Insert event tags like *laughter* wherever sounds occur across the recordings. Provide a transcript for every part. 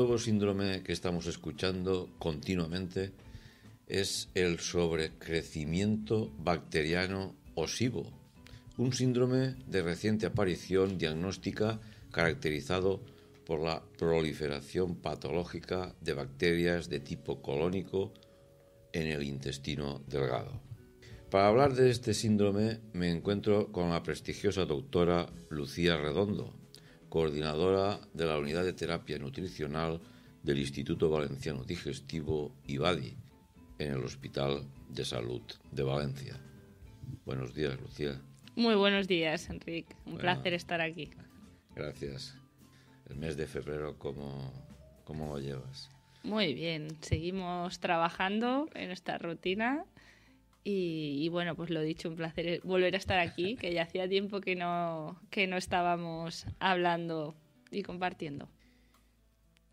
nuevo síndrome que estamos escuchando continuamente es el sobrecrecimiento bacteriano osivo, un síndrome de reciente aparición diagnóstica caracterizado por la proliferación patológica de bacterias de tipo colónico en el intestino delgado. Para hablar de este síndrome me encuentro con la prestigiosa doctora Lucía Redondo, coordinadora de la Unidad de Terapia Nutricional del Instituto Valenciano Digestivo IBADI en el Hospital de Salud de Valencia. Buenos días, Lucía. Muy buenos días, Enrique. Un placer estar aquí. Gracias. El mes de febrero, ¿cómo, cómo lo llevas? Muy bien, seguimos trabajando en esta rutina y, bueno, pues lo he dicho, un placer volver a estar aquí, que ya hacía tiempo que no, estábamos hablando y compartiendo.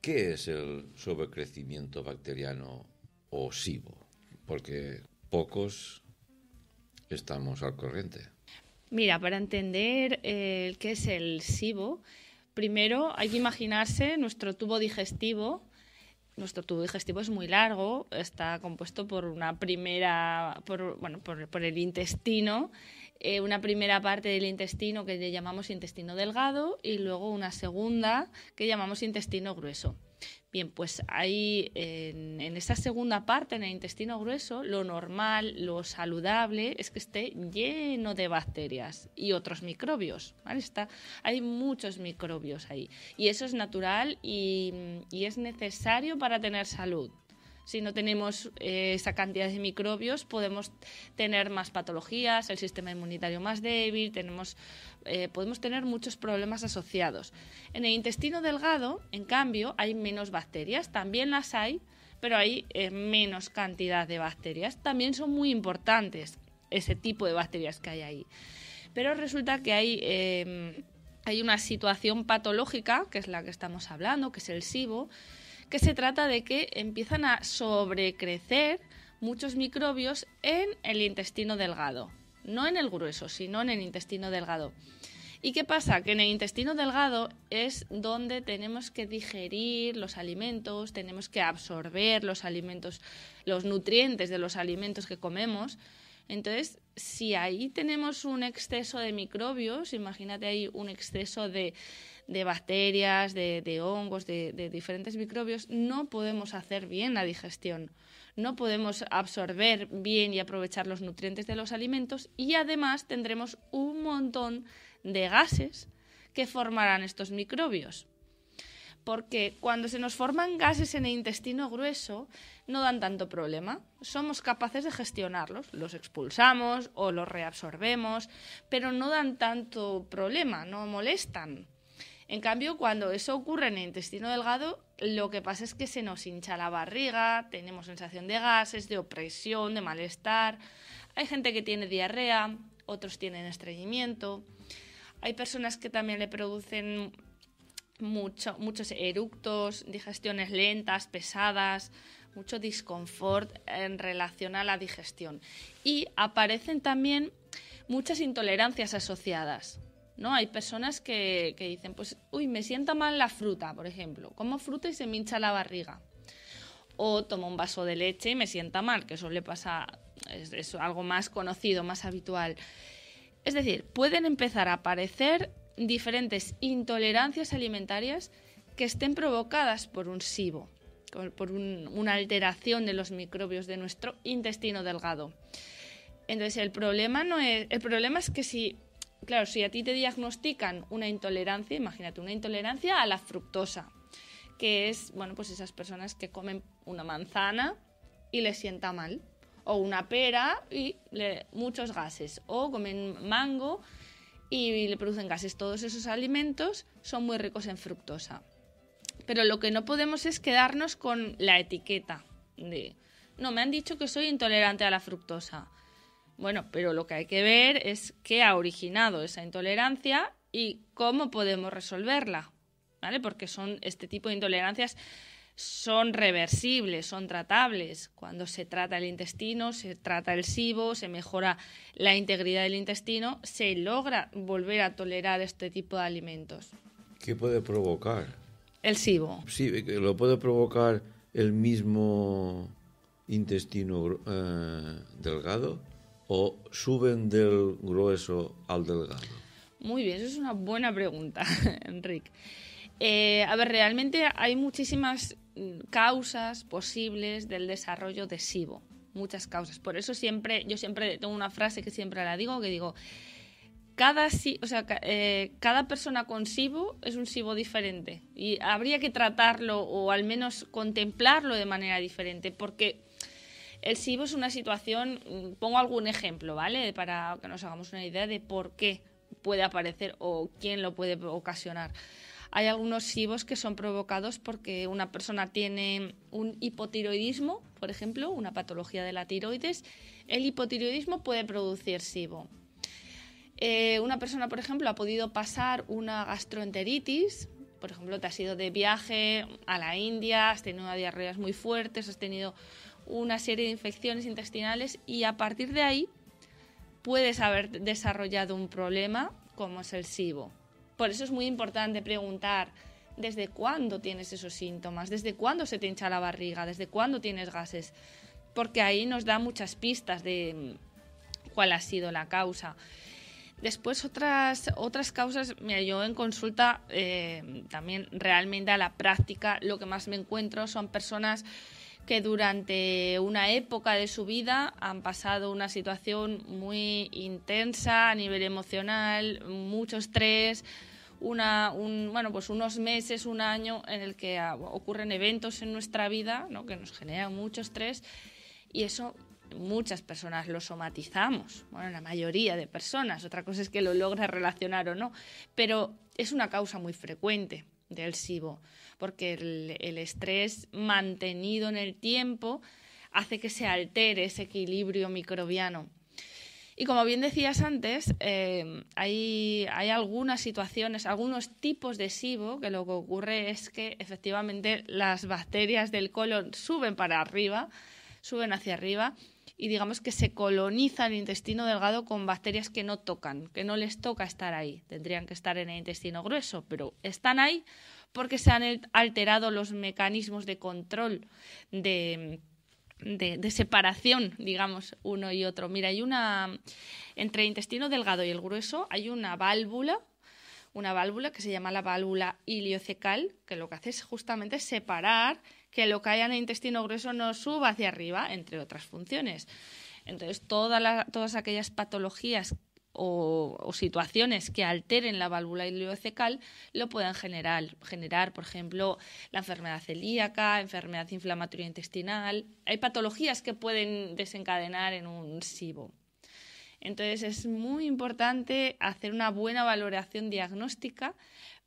¿Qué es el sobrecrecimiento bacteriano o SIBO? Porque pocos estamos al corriente. Mira, para entender eh, qué es el SIBO, primero hay que imaginarse nuestro tubo digestivo nuestro tubo digestivo es muy largo, está compuesto por una primera, por, bueno, por, el intestino, eh, una primera parte del intestino que le llamamos intestino delgado y luego una segunda que llamamos intestino grueso. Bien, pues ahí en, esa esta segunda parte, en el intestino grueso, lo normal, lo saludable es que esté lleno de bacterias y otros microbios. Está, hay muchos microbios ahí. Y eso es natural y, es necesario para tener salud si no tenemos eh, esa cantidad de microbios, podemos tener más patologías, el sistema inmunitario más débil, tenemos eh, podemos tener muchos problemas asociados. En el intestino delgado, en cambio, hay menos bacterias, también las hay, pero hay eh, menos cantidad de bacterias. También son muy importantes ese tipo de bacterias que hay ahí. Pero resulta que hay, em, hay una situación patológica, que es la que estamos hablando, que es el SIBO, que se trata de que empiezan a sobrecrecer muchos microbios en el intestino delgado no en el grueso, sino en el intestino delgado. ¿Y qué pasa? Que en el intestino delgado es donde tenemos que digerir los alimentos, tenemos que absorber los alimentos, los nutrientes de los alimentos que comemos. Entonces, si ahí tenemos un exceso de microbios, imagínate ahí un exceso de, bacterias, de, hongos, de diferentes microbios, no podemos hacer bien la digestión no podemos absorber bien y aprovechar los nutrientes de los alimentos y además tendremos un montón de gases que formarán estos microbios. Porque cuando se nos forman gases en el intestino grueso no dan tanto problema. Somos capaces de gestionarlos, los expulsamos o los reabsorbemos, pero no dan tanto problema, no molestan. En cambio, cuando eso ocurre en el intestino delgado, lo que pasa es que se nos hincha la barriga, tenemos sensación de gases, de opresión, de malestar. Hay gente que tiene diarrea, otros tienen estreñimiento. Hay personas que también le producen muchos eructos, digestiones lentas, pesadas, mucho disconfort en relación a la digestión. Y aparecen también muchas intolerancias asociadas. ¿no? Hay personas que, dicen, pues, uy, me sienta mal la fruta, por ejemplo. Como fruta y se me hincha la barriga. O tomo un vaso de leche y me sienta mal, que eso le pasa, es, algo más conocido, más habitual. Es decir, pueden empezar a aparecer diferentes intolerancias alimentarias que estén provocadas por un SIBO, por una alteración de los microbios de nuestro intestino delgado. Entonces el problema no es, el problema es que si Claro, si a ti te diagnostican una intolerancia, imagínate, una intolerancia a la fructosa, que es, bueno, pues esas personas que comen una manzana y les sienta mal, o una pera y le, muchos gases, o comen mango y le producen gases. Todos esos alimentos son muy ricos en fructosa. Pero lo que no podemos es quedarnos con la etiqueta de, no, me han dicho que soy intolerante a la fructosa. Bueno, pero lo que hay que ver es qué ha originado esa intolerancia y cómo podemos resolverla, ¿vale? Porque son este tipo de intolerancias son reversibles, son tratables. Cuando se trata el intestino, se trata el SIBO, se mejora la integridad del intestino, se logra volver a tolerar este tipo de alimentos. ¿Qué puede provocar? El SIBO. Sí, eh, lo puede provocar el mismo intestino eh, delgado o suben del grueso al delgado? Muy bien, eso es una buena pregunta, *laughs* Enrique. Eh, a ver, realmente hay muchísimas mm, causas posibles del desarrollo de SIBO, muchas causas. Por eso siempre, yo siempre tengo una frase que siempre la digo, que digo, cada, o sea, eh, cada persona con SIBO es un SIBO diferente y habría que tratarlo o al menos contemplarlo de manera diferente, porque el SIBO es una situación, mm, pongo algún ejemplo, ¿vale? Para que nos hagamos una idea de por qué puede aparecer o quién lo puede ocasionar. Hay algunos SIBOs que son provocados porque una persona tiene un hipotiroidismo, por ejemplo, una patología de la tiroides. El hipotiroidismo puede producir SIBO. Eh, una persona, por ejemplo, ha podido pasar una gastroenteritis, por ejemplo, te has ido de viaje a la India, has tenido una diarreas muy fuertes, has tenido una serie de infecciones intestinales y a partir de ahí puedes haber desarrollado un problema como es el SIBO. Por eso es muy importante preguntar desde cuándo tienes esos síntomas, desde cuándo se te hincha la barriga, desde cuándo tienes gases, porque ahí nos da muchas pistas de mm, cuál ha sido la causa. Después otras, otras causas, me yo en consulta eh, también realmente a la práctica lo que más me encuentro son personas que durante una época de su vida han pasado una situación muy intensa a nivel emocional, mucho estrés, una, bueno, pues unos meses, un año en el que ocurren eventos en nuestra vida que nos generan mucho estrés y eso muchas personas lo somatizamos, bueno, la mayoría de personas, otra cosa es que lo logra relacionar o no, pero es una causa muy frecuente del SIBO porque el, estrés mantenido en el tiempo hace que se altere ese equilibrio microbiano. Y como bien decías antes, em, hay, hay, algunas situaciones, algunos tipos de SIBO que lo que ocurre es que efectivamente las bacterias del colon suben para arriba, suben hacia arriba y digamos que se coloniza el intestino delgado con bacterias que no tocan, que no les toca estar ahí. Tendrían que estar en el intestino grueso, pero están ahí porque se han alterado los mecanismos de control de, separación, digamos, uno y otro. Mira, hay una, entre el intestino delgado y el grueso, hay una válvula una válvula que se llama la válvula iliocecal, que lo que hace es justamente separar que lo que haya en el intestino grueso no suba hacia arriba, entre otras funciones. Entonces, todas aquellas patologías o, situaciones que alteren la válvula ileocecal lo puedan generar, generar, por ejemplo, la enfermedad celíaca, enfermedad inflamatoria intestinal. Hay patologías que pueden desencadenar en un SIBO. Entonces es muy importante hacer una buena valoración diagnóstica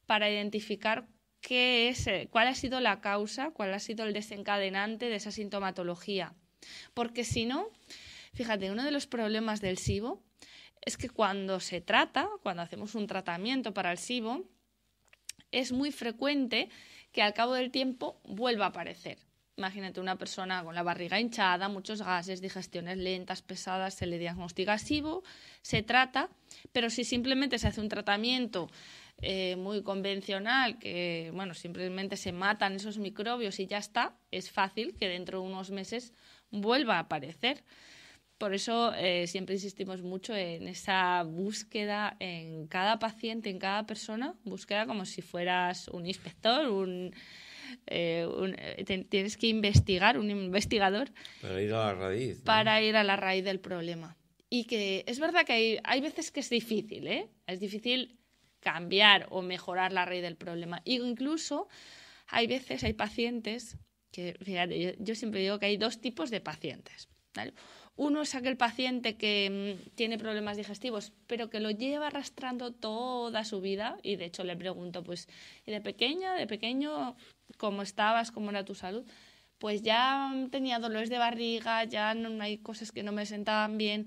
para identificar qué es, eh, cuál ha sido la causa, cuál ha sido el desencadenante de esa sintomatología. Porque si no, fíjate, uno de los problemas del SIBO es que cuando se trata, cuando hacemos un tratamiento para el SIBO, es muy frecuente que al cabo del tiempo vuelva a aparecer. Imagínate una persona con la barriga hinchada, muchos gases, digestiones lentas, pesadas, se le diagnostica SIBO, se trata, pero si simplemente se hace un tratamiento eh, muy convencional, que bueno, simplemente se matan esos microbios y ya está, es fácil que dentro de unos meses vuelva a aparecer. Por eso eh, siempre insistimos mucho en esa búsqueda en cada paciente, en cada persona, búsqueda como si fueras un inspector, un, eh, eh, tienes que investigar, un investigador. Para ir a la raíz. Para ir a la raíz del problema. Y que es verdad que hay, veces que es difícil, ¿eh? Es difícil cambiar o mejorar la raíz del problema. E incluso hay veces, hay pacientes que, fíjate, yo, yo siempre digo que hay dos tipos de pacientes. ¿vale? Uno es aquel paciente que mm, tiene problemas digestivos, pero que lo lleva arrastrando toda su vida. Y de hecho le pregunto, pues, ¿y de pequeña, de pequeño, cómo estabas, cómo era tu salud? Pues ya mm, tenía dolores de barriga, ya no, hay cosas que no me sentaban bien.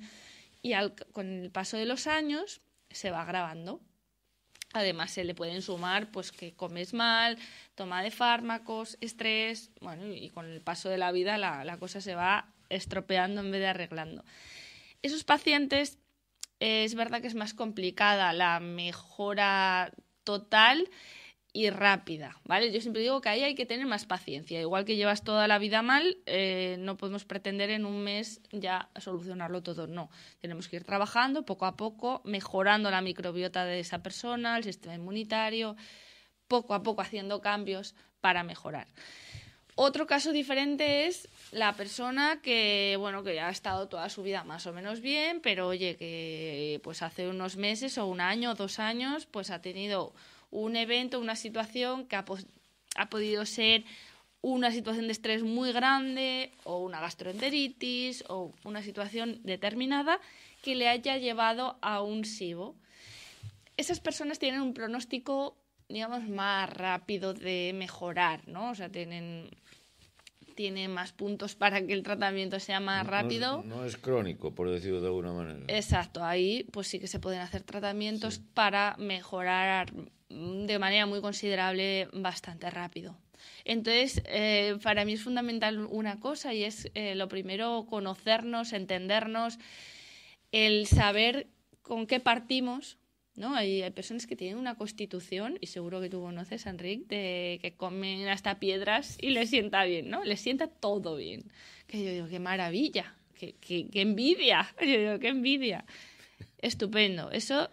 Y con el paso de los años se va agravando. Además, se le pueden sumar pues que comes mal, toma de fármacos, estrés, bueno, y con el paso de la vida la, la cosa se va estropeando en vez de arreglando. Esos pacientes eh, es verdad que es más complicada la mejora total y rápida, ¿vale? Yo siempre digo que ahí hay que tener más paciencia. Igual que llevas toda la vida mal, eh, no podemos pretender en un mes ya solucionarlo todo, no. Tenemos que ir trabajando poco a poco, mejorando la microbiota de esa persona, el sistema inmunitario, poco a poco haciendo cambios para mejorar. Otro caso diferente es la persona que, bueno, que ha estado toda su vida más o menos bien, pero oye, que pues hace unos meses o un año o dos años, pues ha tenido un evento, una situación que ha, ha podido ser una situación de estrés muy grande o una gastroenteritis o una situación determinada que le haya llevado a un SIBO. Esas personas tienen un pronóstico, digamos, más rápido de mejorar, ¿no? O sea, tienen tiene más puntos para que el tratamiento sea más rápido. No, es, crónico, por decirlo de alguna manera. Exacto, ahí pues sí que se pueden hacer tratamientos para mejorar mm, de manera muy considerable bastante rápido. Entonces, eh, para mí es fundamental una cosa y es eh, lo primero conocernos, entendernos, el saber con qué partimos ¿no? Hay, hay, personas que tienen una constitución, y seguro que tú conoces, Enric, de que comen hasta piedras y les sienta bien, ¿no? Les sienta todo bien. Que yo digo, qué maravilla, qué, qué, qué envidia, *laughs* yo digo, qué envidia. Estupendo. Eso,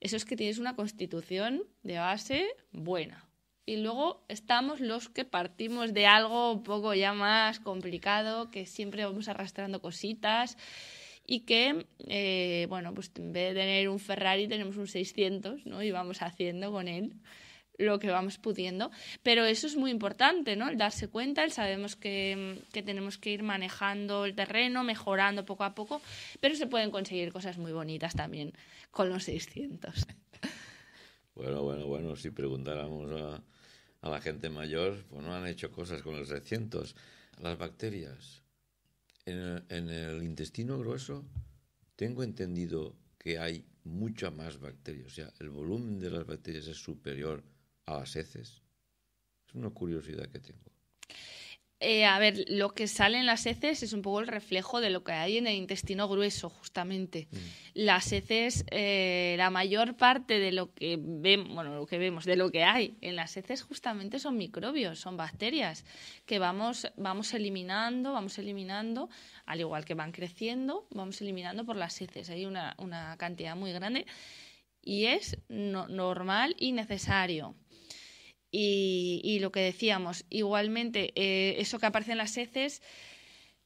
eso es que tienes una constitución de base buena. Y luego estamos los que partimos de algo un poco ya más complicado, que siempre vamos arrastrando cositas y que, eh, bueno, pues en vez de tener un Ferrari tenemos un 600, ¿no? Y vamos haciendo con él lo que vamos pudiendo. Pero eso es muy importante, ¿no? El darse cuenta, el sabemos que, tenemos que ir manejando el terreno, mejorando poco a poco, pero se pueden conseguir cosas muy bonitas también con los 600. Bueno, bueno, bueno, si preguntáramos a, a la gente mayor, pues no han hecho cosas con los 600. Las bacterias, en el, intestino grueso tengo entendido que hay mucha más bacterias, o sea, el volumen de las bacterias es superior a las heces. Es una curiosidad que tengo. Eh, a ver, lo que sale en las heces es un poco el reflejo de lo que hay en el intestino grueso, justamente. Mm. Las heces, eh, la mayor parte de lo que vemos, lo que vemos, de lo que hay en las heces, justamente son microbios, son bacterias que vamos, eliminando, vamos eliminando, al igual que van creciendo, vamos eliminando por las heces. Hay una, cantidad muy grande y es normal y necesario. Y, lo que decíamos, igualmente, eh, eso que aparece en las heces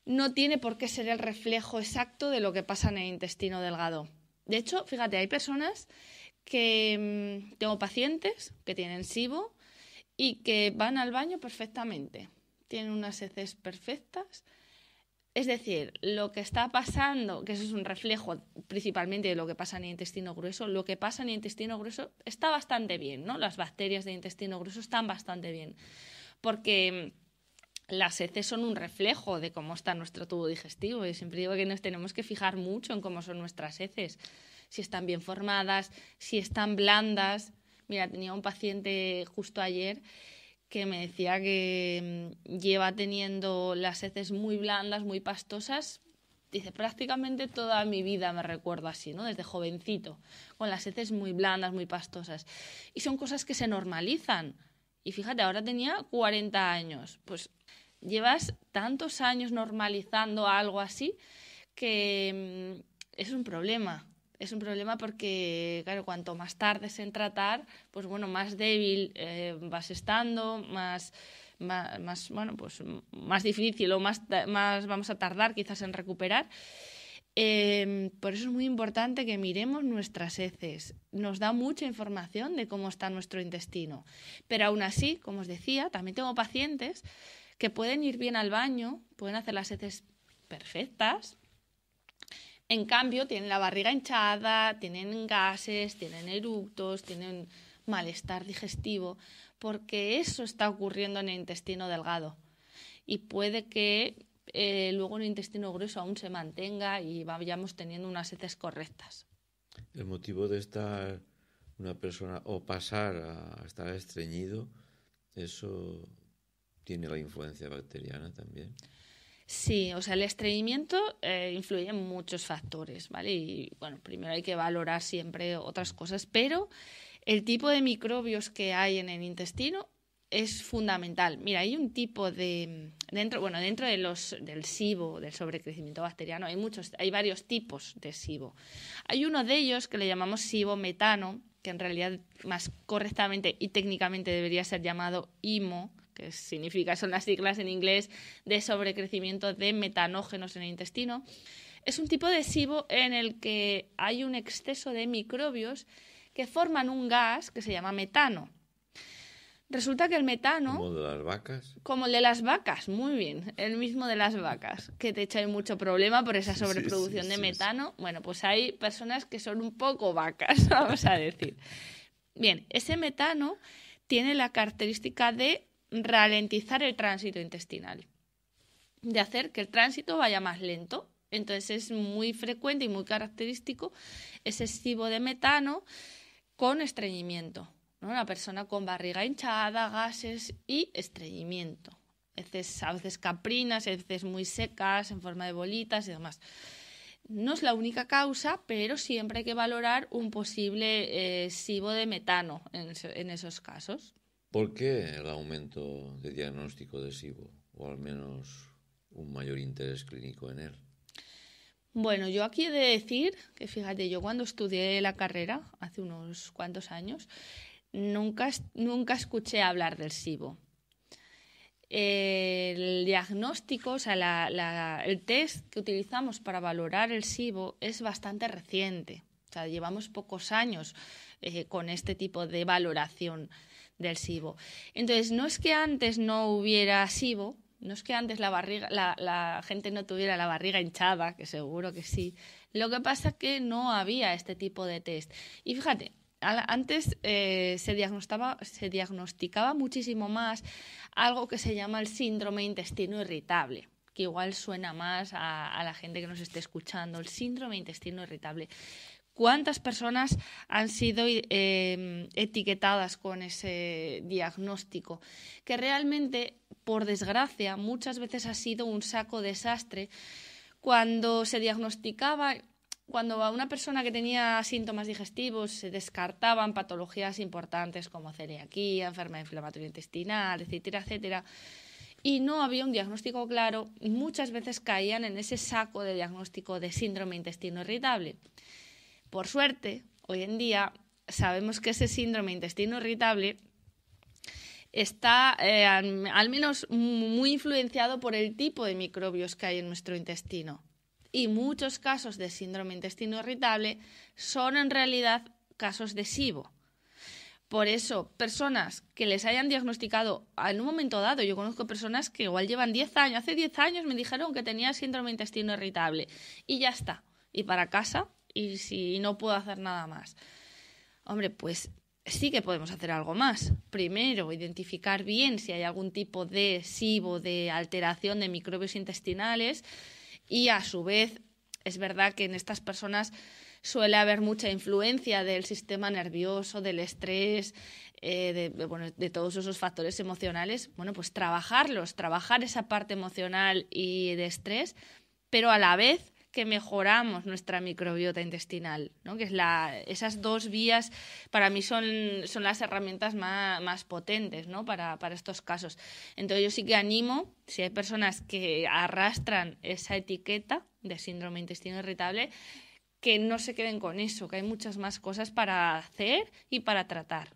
no tiene por qué ser el reflejo exacto de lo que pasa en el intestino delgado. De hecho, fíjate, hay personas que mm, tengo pacientes que tienen SIBO y que van al baño perfectamente. Tienen unas heces perfectas es decir, lo que está pasando, que eso es un reflejo principalmente de lo que pasa en el intestino grueso, lo que pasa en el intestino grueso está bastante bien, ¿no? Las bacterias de intestino grueso están bastante bien, porque mm, las heces son un reflejo de cómo está nuestro tubo digestivo. y siempre digo que nos tenemos que fijar mucho en cómo son nuestras heces, si están bien formadas, si están blandas. Mira, tenía un paciente justo ayer que me decía que mm, lleva teniendo las heces muy blandas, muy pastosas. Dice, prácticamente toda mi vida me recuerdo así, ¿no? Desde jovencito, con las heces muy blandas, muy pastosas. Y son cosas que se normalizan. Y fíjate, ahora tenía 40 años. Pues llevas tantos años normalizando algo así que mm, es un problema es un problema porque, claro, cuanto más tardes en tratar, pues bueno, más débil eh, vas estando, más, más, bueno, pues más difícil o más, más vamos a tardar quizás en recuperar. Em, por eso es muy importante que miremos nuestras heces. Nos da mucha información de cómo está nuestro intestino. Pero aún así, como os decía, también tengo pacientes que pueden ir bien al baño, pueden hacer las heces perfectas, en cambio, tienen la barriga hinchada, tienen gases, tienen eructos, tienen malestar digestivo, porque eso está ocurriendo en el intestino delgado. Y puede que eh, luego el intestino grueso aún se mantenga y vayamos teniendo unas heces correctas. El motivo de estar una persona o pasar a estar estreñido, eso tiene la influencia bacteriana también. Sí, o sea, el estreñimiento eh, influye en muchos factores, ¿vale? Y bueno, primero hay que valorar siempre otras cosas, pero el tipo de microbios que hay en el intestino es fundamental. Mira, hay un tipo de dentro, bueno, dentro de los del SIBO, del sobrecrecimiento bacteriano, hay muchos, hay varios tipos de SIBO. Hay uno de ellos que le llamamos SIBO metano, que en realidad más correctamente y técnicamente debería ser llamado IMO, que significa, son las siglas en inglés de sobrecrecimiento de metanógenos en el intestino. Es un tipo de SIBO en el que hay un exceso de microbios que forman un gas que se llama metano. Resulta que el metano. ¿Como de las vacas? Como el de las vacas, muy bien. El mismo de las vacas, que te hecho mucho problema por esa sobreproducción de metano. Bueno, pues hay personas que son un poco vacas, *laughs* vamos a decir. Bien, ese metano tiene la característica de ralentizar el tránsito intestinal, de hacer que el tránsito vaya más lento. Entonces es muy frecuente y muy característico sibo de metano con estreñimiento. Una persona con barriga hinchada, gases y estreñimiento. a veces caprinas, a veces muy secas, en forma de bolitas y demás. No es la única causa, pero siempre hay que valorar un posible sibo eh, de metano en esos casos. ¿Por qué el aumento de diagnóstico de SIBO o al menos un mayor interés clínico en él? Bueno, yo aquí he de decir que fíjate, yo cuando estudié la carrera hace unos cuantos años, nunca, nunca escuché hablar del SIBO. El diagnóstico, o sea, el test que utilizamos para valorar el SIBO es bastante reciente. O sea, llevamos pocos años eh, con este tipo de valoración del SIBO. Entonces, no es que antes no hubiera SIBO, no es que antes la, barriga, la, gente no tuviera la barriga hinchada, que seguro que sí. Lo que pasa es que no había este tipo de test. Y fíjate, antes eh, se, diagnosticaba, se diagnosticaba muchísimo más algo que se llama el síndrome intestino irritable que igual suena más a, a la gente que nos esté escuchando, el síndrome intestino irritable cuántas personas han sido em, etiquetadas con ese diagnóstico, que realmente, por desgracia, muchas veces ha sido un saco desastre. Cuando se diagnosticaba, cuando a una persona que tenía síntomas digestivos se descartaban patologías importantes como celiaquía, enfermedad inflamatoria intestinal, etcétera, etcétera, y no había un diagnóstico claro, muchas veces caían en ese saco de diagnóstico de síndrome intestino irritable. Por suerte, hoy en día sabemos que ese síndrome intestino irritable está eh, al menos muy influenciado por el tipo de microbios que hay en nuestro intestino. Y muchos casos de síndrome intestino irritable son en realidad casos de SIBO. Por eso, personas que les hayan diagnosticado en un momento dado, yo conozco personas que igual llevan 10 años, hace 10 años me dijeron que tenía síndrome intestino irritable y ya está. Y para casa y si no puedo hacer nada más. Hombre, pues sí que podemos hacer algo más. Primero, identificar bien si hay algún tipo de SIBO, de alteración de microbios intestinales y a su vez es verdad que en estas personas suele haber mucha influencia del sistema nervioso, del estrés, eh, bueno, de, todos esos factores emocionales. Bueno, pues trabajarlos, trabajar esa parte emocional y de estrés, pero a la vez que mejoramos nuestra microbiota intestinal, ¿no? que es la, esas dos vías para mí son, son las herramientas más, potentes ¿no? para, para estos casos. Entonces yo sí que animo, si hay personas que arrastran esa etiqueta de síndrome intestinal irritable, que no se queden con eso, que hay muchas más cosas para hacer y para tratar.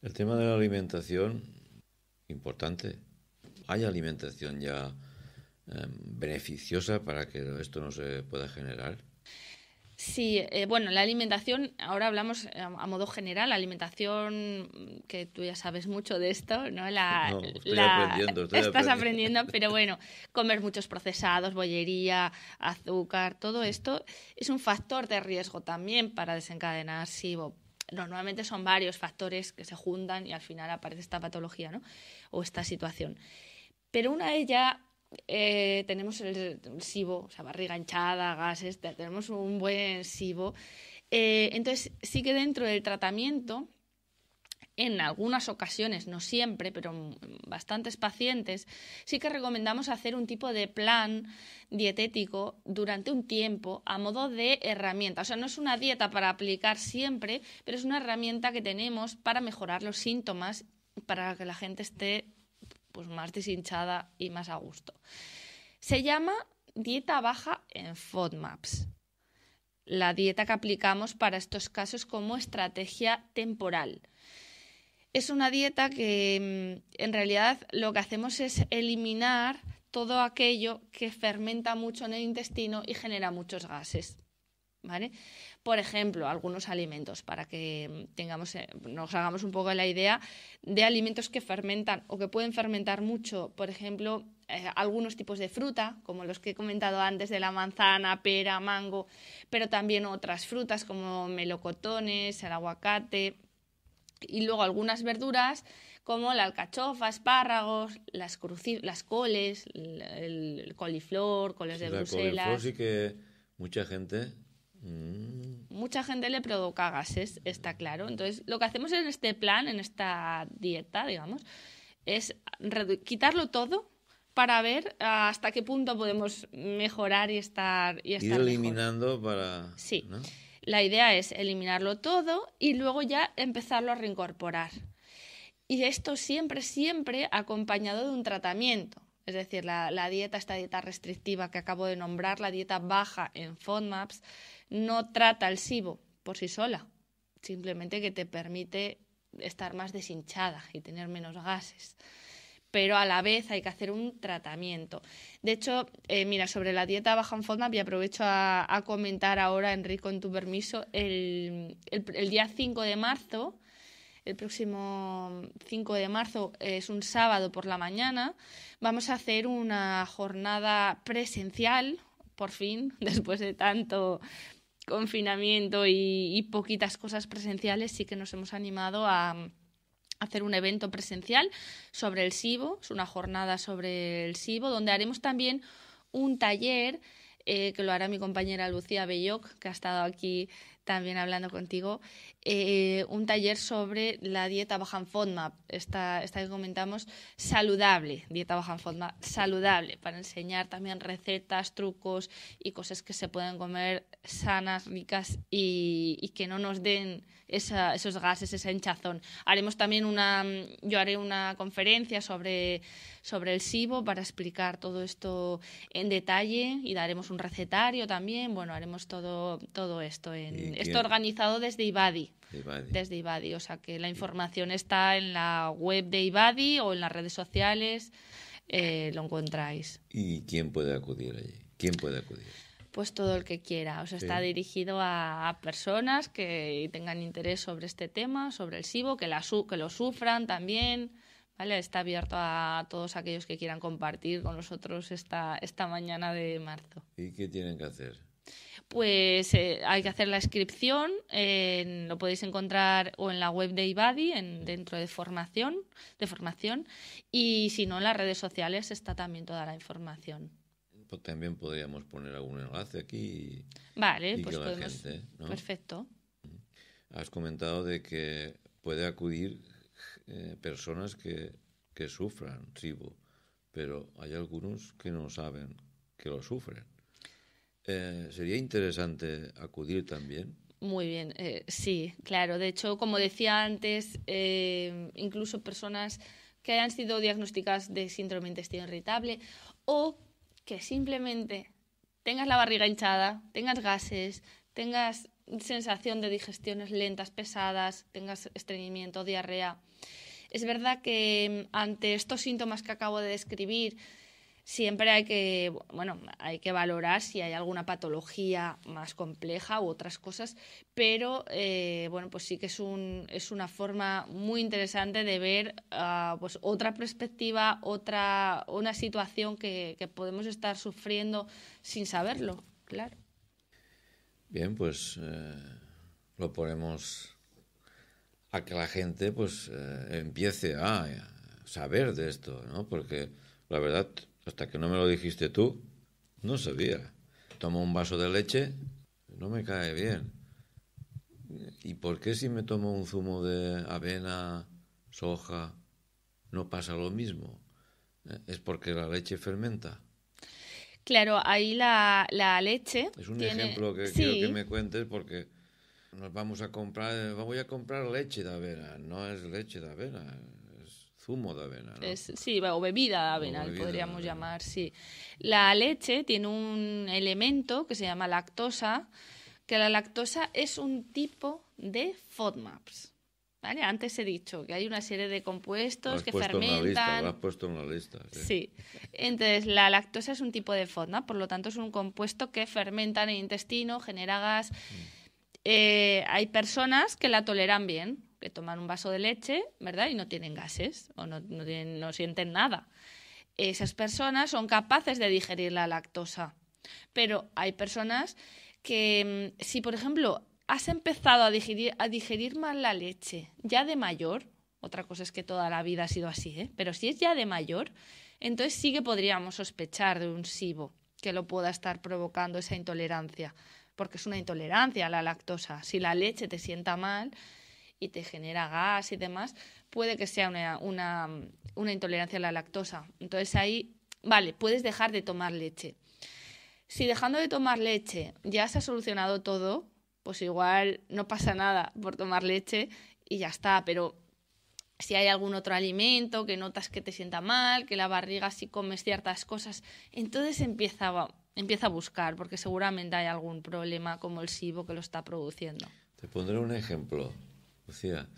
El tema de la alimentación, importante. Hay alimentación ya Em, beneficiosa para que esto no se pueda generar? Sí, eh, bueno, la alimentación, ahora hablamos em, a, modo general, la alimentación, mm, que tú ya sabes mucho de esto, ¿no? La, *laughs* estoy aprendiendo, *laughs* estás aprendiendo. pero *laughs* bueno, comer muchos procesados, bollería, azúcar, todo esto es un factor de riesgo también para desencadenar SIBO. Normalmente son varios factores que se juntan y al final aparece esta patología, ¿no? O esta situación. Pero una de ellas eh, tenemos el, SIBO, o sea, barriga hinchada, gases, tenemos un buen SIBO. Eh, entonces, sí que dentro del tratamiento, en algunas ocasiones, no siempre, pero en bastantes pacientes, sí que recomendamos hacer un tipo de plan dietético durante un tiempo a modo de herramienta. O sea, no es una dieta para aplicar siempre, pero es una herramienta que tenemos para mejorar los síntomas, para que la gente esté pues más deshinchada y más a gusto. Se llama dieta baja en FODMAPs. La dieta que aplicamos para estos casos como estrategia temporal. Es una dieta que mm, en realidad lo que hacemos es eliminar todo aquello que fermenta mucho en el intestino y genera muchos gases. Por ejemplo, algunos alimentos, para que mm, tengamos, eh, nos hagamos un poco la idea de alimentos que fermentan o que pueden fermentar mucho. Por ejemplo, eh, algunos tipos de fruta, como los que he comentado antes de la manzana, pera, mango, pero también otras frutas como melocotones, el aguacate y luego algunas verduras como la alcachofa, espárragos, las, coles, el, coliflor, coles de Bruselas. Coliflor que mucha gente Mucha gente le provoca gases, está claro. Entonces, lo que hacemos en este plan, en esta dieta, digamos, es quitarlo todo para ver ah, hasta qué punto podemos mejorar y estar y estar eliminando para sí la idea es eliminarlo todo y luego ya empezarlo a reincorporar y esto siempre siempre acompañado de un tratamiento es decir la, la dieta esta dieta restrictiva que acabo de nombrar la dieta baja en FODMAPs no trata el SIBO por sí sola, simplemente que te permite estar más deshinchada y tener menos gases. Pero a la vez hay que hacer un tratamiento. De hecho, eh, mira, sobre la dieta baja en FODMAP, y aprovecho a, comentar ahora, Enrique, en tu permiso, el, el día 5 de marzo, el próximo 5 de marzo, es un sábado por la mañana, vamos a hacer una jornada presencial, por fin, *laughs* después de tanto confinamiento y, poquitas cosas presenciales, sí que nos hemos animado mm, a hacer un evento presencial sobre el SIBO, es una jornada sobre el SIBO, donde haremos también un taller eh, que lo hará mi compañera Lucía Belloc, que ha estado aquí también hablando contigo, eh, un taller sobre la dieta baja en FODMAP, esta, esta que comentamos, saludable, dieta baja en FODMAP, saludable, para enseñar también recetas, trucos y cosas que se pueden comer sanas, ricas y, que no nos den esos gases, ese hinchazón. Haremos también una, yo haré una conferencia sobre sobre el SIBO para explicar todo esto en detalle y daremos un recetario también. Bueno, haremos todo, todo esto. En, esto organizado desde IBADI. Desde IBADI, o sea que la información está en la web de IBADI o en las redes sociales, eh, lo encontráis. ¿Y quién puede acudir allí? ¿Quién puede acudir? pues todo el que quiera. O sea, está dirigido a, personas que tengan interés sobre este tema, sobre el SIBO, que, la que lo sufran también. ¿vale? Está abierto a todos aquellos que quieran compartir con nosotros esta, esta mañana de marzo. ¿Y qué tienen que hacer? Pues eh, hay que hacer la inscripción, lo podéis encontrar o en la web de Ibadi, en, dentro de formación, de formación, y si no, en las redes sociales está también toda la información. Pues también podríamos poner algún enlace aquí. vale, pues podemos, Perfecto. Has comentado de que puede acudir eh, personas que, sufran SIBO, pero hay algunos que no saben que lo sufren. Eh, sería interesante acudir también. Muy bien, eh, sí, claro. De hecho, como decía antes, incluso personas que hayan sido diagnosticadas de síndrome intestino irritable o que simplemente tengas la barriga hinchada, tengas gases, tengas sensación de digestiones lentas, pesadas, tengas estreñimiento, diarrea. Es verdad que mm, ante estos síntomas que acabo de describir, siempre hay que, bueno, hay que valorar si hay alguna patología más compleja u otras cosas, pero eh, bueno, pues sí que es, un, es una forma muy interesante de ver ah, pues otra perspectiva, otra, una situación que, que podemos estar sufriendo sin saberlo, claro. Bien, pues eh, lo ponemos a que la gente pues eh, empiece a saber de esto, ¿no? Porque la verdad, hasta que no me lo dijiste tú, no sabía. Tomo un vaso de leche, no me cae bien. ¿Y por qué si me tomo un zumo de avena, soja, no pasa lo mismo? ¿Eh? ¿Es porque la leche fermenta? Claro, ahí la, leche. Es un ejemplo que quiero que me cuentes porque nos vamos a comprar, voy a comprar leche de avena, no es leche de avena, es zumo de avena. sí, o bebida de avena, podríamos llamar, sí. La leche tiene un elemento que se llama lactosa, que la lactosa es un tipo de FODMAPs. Antes he dicho que hay una serie de compuestos que fermentan. has puesto la lista. Sí. Entonces, la lactosa es un tipo de forma por lo tanto, es un compuesto que fermenta en el intestino, genera gas. Mm. Eh, hay personas que la toleran bien, que toman un vaso de leche, ¿verdad? Y no tienen gases o no sienten nada. Esas personas son capaces de digerir la lactosa. Pero hay personas que, mm, si por ejemplo has empezado a digerir, a digerir la leche ya de mayor, otra cosa es que toda la vida ha sido así, ¿eh? pero si es ya de mayor, entonces sí que podríamos sospechar de un SIBO que lo pueda estar provocando esa intolerancia, porque es una intolerancia a la lactosa. Si la leche te sienta mal y te genera gas y demás, puede que sea una, una intolerancia a la lactosa. Entonces ahí, vale, puedes dejar de tomar leche. Si dejando de tomar leche ya se ha solucionado todo, pues igual no pasa nada por tomar leche y ya está, pero si hay algún otro alimento que notas que te sienta mal, que la barriga si comes ciertas cosas, entonces empieza, empieza a buscar, porque seguramente hay algún problema como el SIBO que lo está produciendo. Te pondré un ejemplo, Lucía.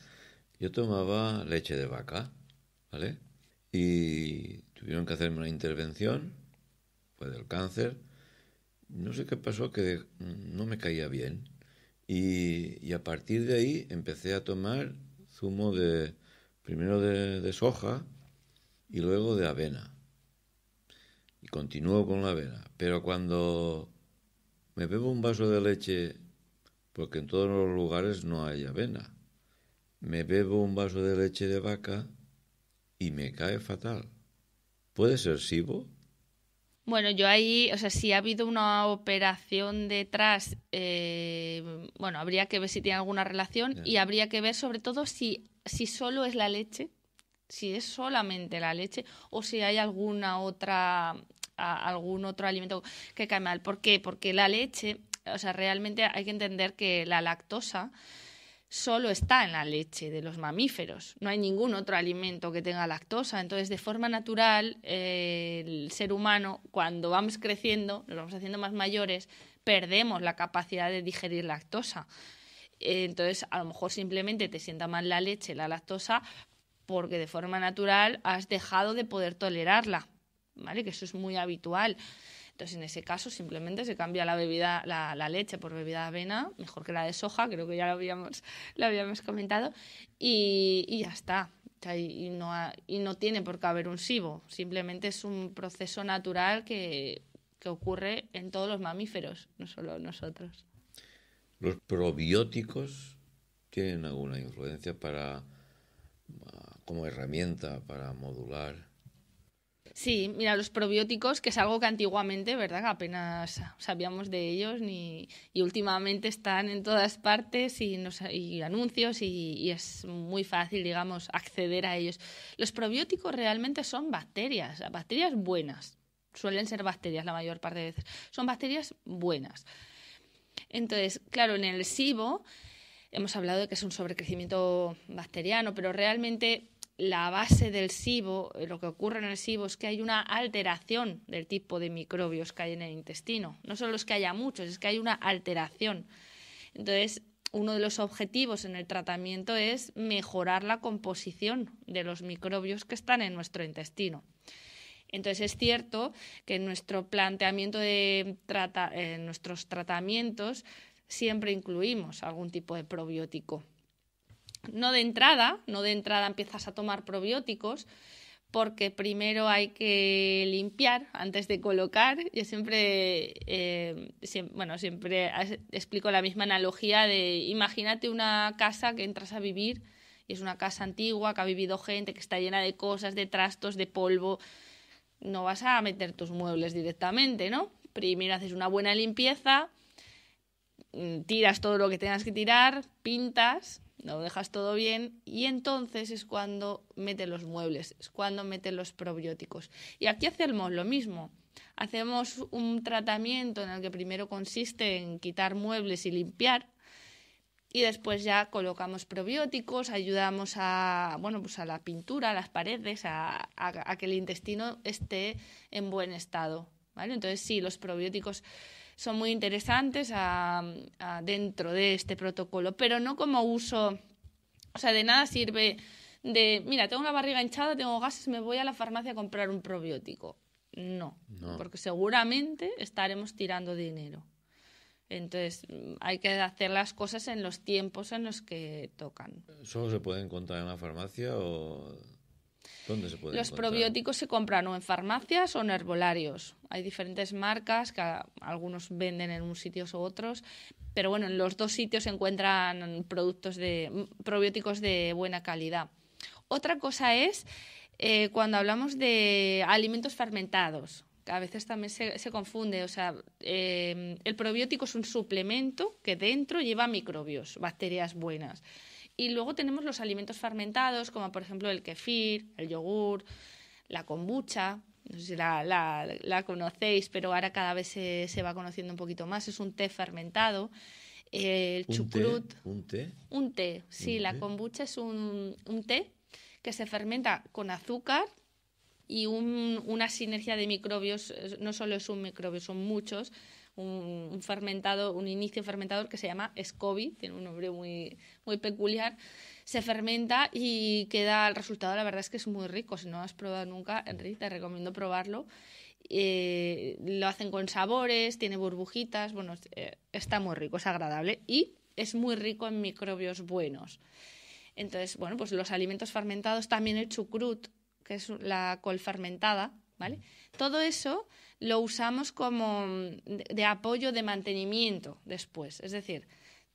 Yo tomaba leche de vaca, ¿vale? Y tuvieron que hacerme una intervención, fue del cáncer. No sé qué pasó, que mm, no me caía bien. Y, a partir de ahí empecé a tomar zumo de primero de, de soja y luego de avena. Y continúo con la avena. Pero cuando me bebo un vaso de leche, porque en todos los lugares no hay avena, me bebo un vaso de leche de vaca y me cae fatal. ¿Puede ser SIBO? Bueno, yo ahí, o sea, si ha habido una operación detrás, eh, bueno, habría que ver si tiene alguna relación y habría que ver sobre todo si, si solo es la leche, si es solamente la leche o si hay alguna otra, algún otro alimento que cae mal. ¿Por qué? Porque la leche, o sea, realmente hay que entender que la lactosa solo está en la leche de los mamíferos. No hay ningún otro alimento que tenga lactosa. Entonces, de forma natural, eh, el ser humano, cuando vamos creciendo, nos vamos haciendo más mayores, perdemos la capacidad de digerir lactosa. Eh, entonces, a lo mejor simplemente te sienta mal la leche, la lactosa, porque de forma natural has dejado de poder tolerarla, ¿vale? Que eso es muy habitual. Entonces, en ese caso, simplemente se cambia la bebida, la, leche por bebida de avena, mejor que la de soja, creo que ya lo habíamos, *laughs* lo habíamos comentado, y, ya está. y, no tiene por qué haber un SIBO, simplemente es un proceso natural que, que ocurre en todos los mamíferos, no solo nosotros. ¿Los probióticos tienen alguna influencia para como herramienta para modular Sí, mira, los probióticos, que es algo que antiguamente, ¿verdad? Apenas sabíamos de ellos ni, y últimamente están en todas partes y, nos, anuncios y, es muy fácil, digamos, acceder a ellos. Los probióticos realmente son bacterias, bacterias buenas. Suelen ser bacterias la mayor parte de veces. Son bacterias buenas. Entonces, claro, en el SIBO hemos hablado de que es un sobrecrecimiento bacteriano, pero realmente la base del SIBO, eh, lo que ocurre en el SIBO es que hay una alteración del tipo de microbios que hay en el intestino. No solo es que haya muchos, es que hay una alteración. Entonces, uno de los objetivos en el tratamiento es mejorar la composición de los microbios que están en nuestro intestino. Entonces es cierto que en nuestro planteamiento de trata, en eh, nuestros tratamientos siempre incluimos algún tipo de probiótico no de entrada, no de entrada empiezas a tomar probióticos, porque primero hay que limpiar antes de colocar. Yo siempre, eh, siempre, bueno, siempre explico la misma analogía de imagínate una casa que entras a vivir y es una casa antigua que ha vivido gente, que está llena de cosas, de trastos, de polvo. No vas a meter tus muebles directamente, ¿no? Primero haces una buena limpieza, mm, tiras todo lo que tengas que tirar, pintas no dejas todo bien y entonces es cuando mete los muebles, es cuando mete los probióticos. Y aquí hacemos lo mismo. Hacemos un tratamiento en el que primero consiste en quitar muebles y limpiar y después ya colocamos probióticos, ayudamos a, bueno, pues a la pintura, a las paredes, a, que el intestino esté en buen estado. ¿vale? Entonces sí, los probióticos son muy interesantes dentro de este protocolo, pero no como uso, o sea, de nada sirve de, mira, tengo una barriga hinchada, tengo gases, me voy a la farmacia a comprar un probiótico. No, porque seguramente estaremos tirando dinero. Entonces hay que hacer las cosas en los tiempos en los que tocan. ¿Solo se puede encontrar en la farmacia o ¿Dónde se Los probióticos se compran o en farmacias o en herbolarios. Hay diferentes marcas que algunos venden en unos sitios u otros, pero bueno, en los dos sitios se encuentran productos de probióticos de buena calidad. Otra cosa es eh, cuando hablamos de alimentos fermentados, que a veces también se, confunde. O sea, eh, el probiótico es un suplemento que dentro lleva microbios, bacterias buenas. Y luego tenemos los alimentos fermentados, como por ejemplo el kefir, el yogur, la kombucha. No sé si la, la, conocéis, pero ahora cada vez se, va conociendo un poquito más. Es un té fermentado. El chucrut. ¿Un té? Un té, sí. la kombucha es un, té que se fermenta con azúcar y un, una sinergia de microbios. No solo es un microbio, son muchos un, fermentado, un inicio fermentador que se llama SCOBY, tiene un nombre muy, muy peculiar. Se fermenta y queda el resultado, la verdad es que es muy rico. Si no has probado nunca, Enrique, te recomiendo probarlo. Eh, lo hacen con sabores, tiene burbujitas, bueno, eh, está muy rico, es agradable y es muy rico en microbios buenos. Entonces, bueno, pues los alimentos fermentados, también el chucrut, que es la col fermentada, ¿vale? Mm. Todo eso lo usamos como mm, de, apoyo de mantenimiento después. Es decir,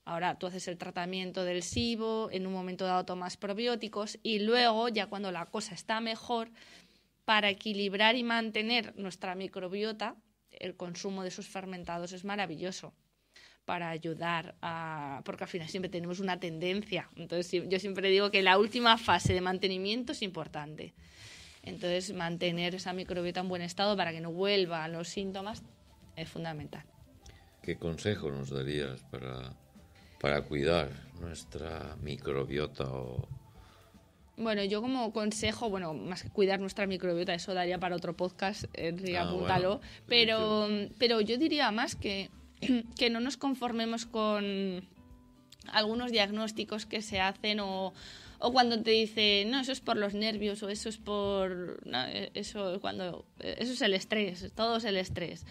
Ahora tú haces el tratamiento del SIBO, en un momento dado tomas probióticos y luego, ya cuando la cosa está mejor, para equilibrar y mantener nuestra microbiota, el consumo de esos fermentados es maravilloso para ayudar a... porque al final siempre tenemos una tendencia. Entonces yo siempre digo que la última fase de mantenimiento es importante. Entonces, mantener esa microbiota en buen estado para que no vuelvan los síntomas es fundamental. ¿Qué consejo nos darías para, para cuidar nuestra microbiota bueno, yo como consejo, bueno, más que cuidar nuestra microbiota, eso daría para otro podcast, Enrique, eh, ah, pero, pero yo diría más que, *clears throat* que no nos conformemos con algunos diagnósticos que se hacen o, o cuando te dice, no, eso es por los nervios o eso es por... E-, eso, cuando, e-, eso es el estrés, todo es el estrés.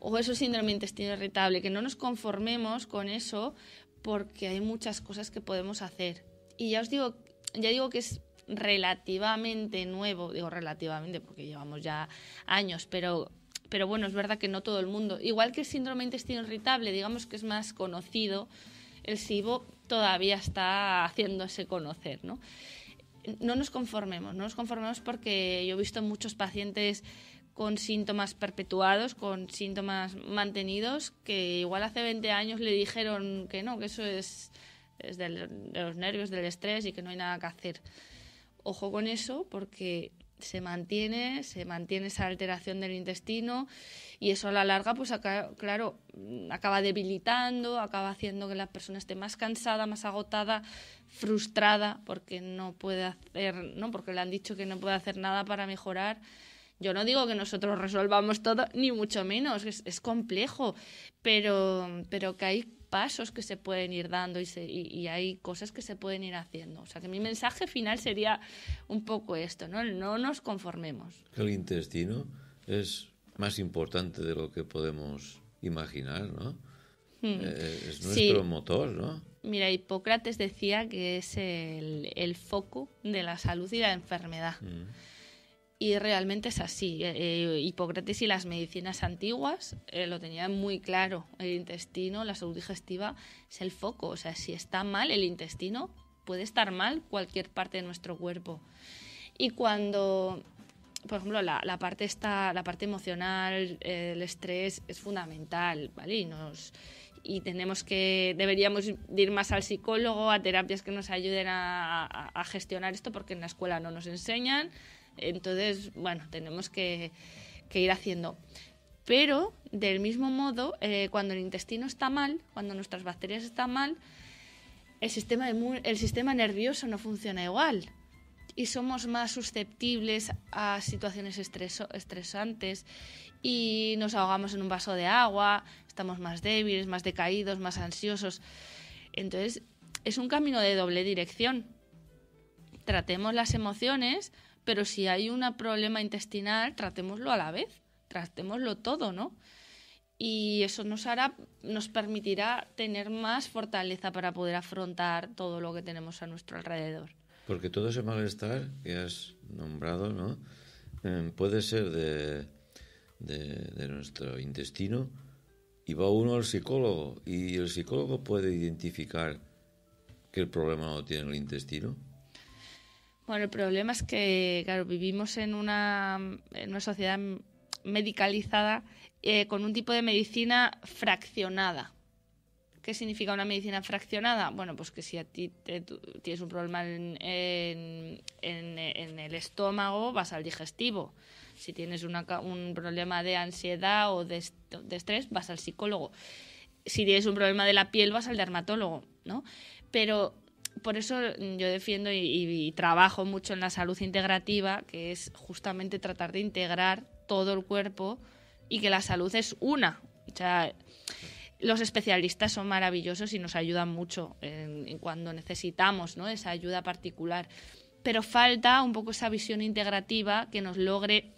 O eso es síndrome intestino irritable, que no nos conformemos con eso porque hay muchas cosas que podemos hacer. Y ya os digo, ya digo que es relativamente nuevo, digo relativamente porque llevamos ya años, pero, pero bueno, es verdad que no todo el mundo. Igual que el síndrome intestino irritable, digamos que es más conocido, el SIBO todavía está haciéndose conocer, ¿no? No nos conformemos, no nos conformemos porque yo he visto muchos pacientes con síntomas perpetuados, con síntomas mantenidos, que igual hace 20 años le dijeron que no, que eso es, de los nervios, del estrés y que no hay nada que hacer. Ojo con eso porque se mantiene, se mantiene esa alteración del intestino y eso a la larga, pues claro, acaba debilitando, acaba haciendo que la persona esté más cansada, más agotada, frustrada porque no puede hacer, no, porque le han dicho que no puede hacer nada para mejorar. Yo no digo que nosotros resolvamos todo, ni mucho menos, es, complejo, pero, pero que hay pasos que se pueden ir dando y, hay cosas que se pueden ir haciendo. O sea, que mi mensaje final sería un poco esto, ¿no? No nos conformemos. El intestino es más importante de lo que podemos imaginar, ¿no? Hmm. Eh, eh, es nuestro motor, ¿no? Mira, Hipócrates decía que es el, foco de la salud y la enfermedad. Hmm y realmente es así. Eh, eh, Hipócrates y las medicinas antiguas eh, lo tenían muy claro. El intestino, la salud digestiva es el foco. O sea, si está mal el intestino, puede estar mal cualquier parte de nuestro cuerpo. Y cuando, por ejemplo, la, la parte, está, la parte emocional, el estrés es fundamental, ¿vale? Y nos, y tenemos que deberíamos ir más al psicólogo, a terapias que nos ayuden a, gestionar esto, porque en la escuela no nos enseñan, entonces, bueno, tenemos que, ir haciendo. Pero, del mismo modo, eh, cuando el intestino está mal, cuando nuestras bacterias están mal, el sistema, el sistema nervioso no funciona igual y somos más susceptibles a situaciones estresantes y nos ahogamos en un vaso de agua, estamos más débiles, más decaídos, más ansiosos. Entonces, es un camino de doble dirección. Tratemos las emociones pero si hay un problema intestinal, tratémoslo a la vez, tratémoslo todo, ¿no? Y eso nos nos permitirá tener más fortaleza para poder afrontar todo lo que tenemos a nuestro alrededor. Porque todo ese malestar que has nombrado, ¿no? Em, puede ser de, de nuestro intestino y va uno al psicólogo y el psicólogo puede identificar que el problema no tiene el intestino. Bueno, el problema es que, vivimos en una, en una sociedad medicalizada eh, con un tipo de medicina fraccionada. ¿Qué significa una medicina fraccionada? Bueno, pues que si a ti tienes un problema en, el estómago, vas al digestivo. Si tienes un problema de ansiedad o de, de estrés, vas al psicólogo. Si tienes un problema de la piel, vas al dermatólogo, ¿no? Pero por eso yo defiendo y, trabajo mucho en la salud integrativa, que es justamente tratar de integrar todo el cuerpo y que la salud es una. O sea, los especialistas son maravillosos y nos ayudan mucho cuando necesitamos ¿no? esa ayuda particular. Pero falta un poco esa visión integrativa que nos logre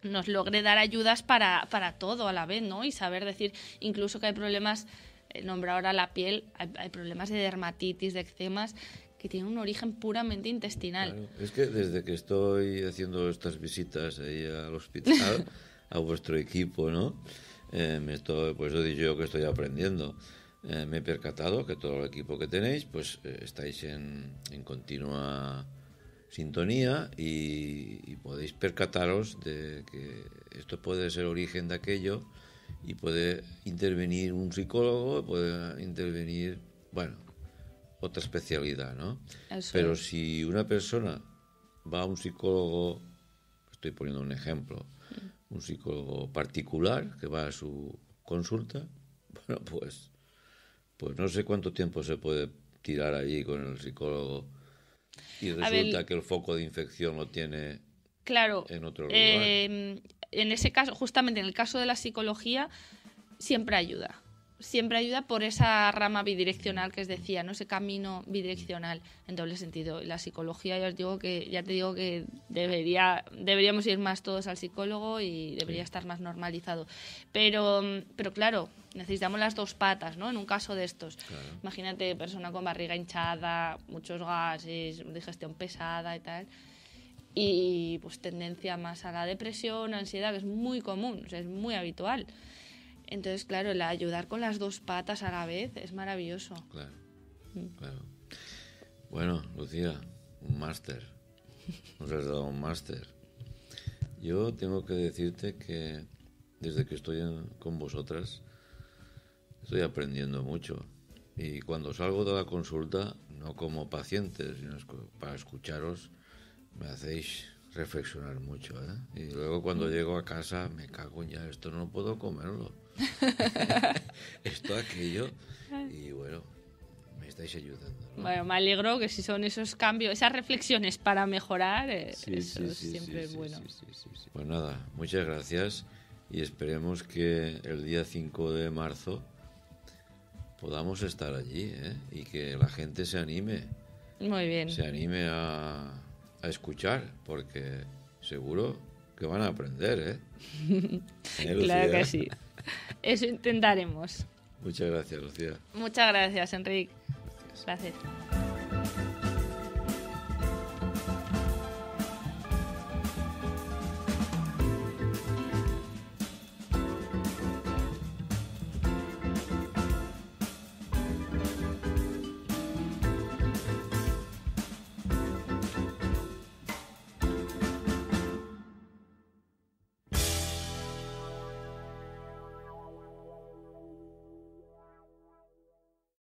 nos logre dar ayudas para, para todo a la vez, ¿no? Y saber decir incluso que hay problemas nombra ahora la piel, hay, problemas de dermatitis, de eczemas que tienen un origen puramente intestinal. Es que desde que estoy haciendo estas visitas ahí al hospital, *laughs* a vuestro equipo, ¿no? Eh, me pues yo digo yo que estoy aprendiendo. Eh, me he percatado que todo el equipo que tenéis, pues eh, estáis en, en, continua sintonía y, y, podéis percataros de que esto puede ser origen de aquello y puede intervenir un psicólogo, puede intervenir, bueno, otra especialidad, ¿no? Pero si una persona va a un psicólogo, estoy poniendo un ejemplo, mm. un psicólogo particular que va a su consulta, *laughs* bueno, pues, pues no sé cuánto tiempo se puede tirar allí con el psicólogo y resulta que el foco de infección lo tiene claro, en otro em, lugar en ese caso, justamente en el caso de la psicología, siempre ayuda. Siempre ayuda por esa rama bidireccional que os decía, ¿no? Ese camino bidireccional en doble sentido. La psicología, ya os digo que, ya te digo que debería, deberíamos ir más todos al psicólogo y debería estar más normalizado. Pero, pero claro, necesitamos las dos patas, ¿no? En un caso de estos. Imagínate, persona con barriga hinchada, muchos gases, digestión pesada y tal y pues tendencia más a la depresión, ansiedad, que es muy común, es muy habitual. Entonces, claro, el ayudar con las dos patas a la vez es maravilloso. Claro. Mm. claro. Bueno, Lucía, un máster. Nos has dado un máster. Yo tengo que decirte que desde que estoy con vosotras estoy aprendiendo mucho. Y cuando salgo de la consulta, no como paciente, sino para escucharos, me hacéis reflexionar mucho, ¿eh? Y luego cuando mm. llego a casa me cago en ya, esto no puedo comerlo. *laughs* esto, aquello. Y bueno, me estáis ayudando. Bueno, me alegro que si son esos cambios, esas reflexiones para mejorar, eso es siempre bueno. Pues nada, muchas gracias y esperemos que el día 5 de marzo podamos estar allí ¿eh? y que la gente se anime. Muy bien. Se anime a a escuchar, porque seguro que van a aprender, ¿eh? *laughs* claro que sí. Eso intentaremos. Muchas gracias, Lucía. Muchas gracias, Enrique. Gracias.